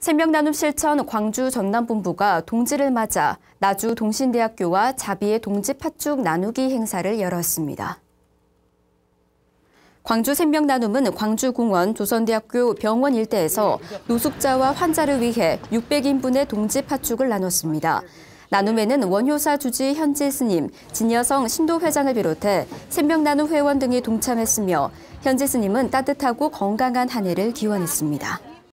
생명 나눔 실천 광주 전남본부가 동지를 맞아 나주 동신대학교와 자비의 동지 팥죽 나누기 행사를 열었습니다. 광주 생명 나눔은 광주공원 조선대학교 병원 일대에서 노숙자와 환자를 위해 600인분의 동지 팥죽을 나눴습니다. 나눔에는 원효사 주지 현지 스님, 진여성 신도 회장을 비롯해 생명 나눔 회원 등이 동참했으며 현지 스님은 따뜻하고 건강한 한 해를 기원했습니다.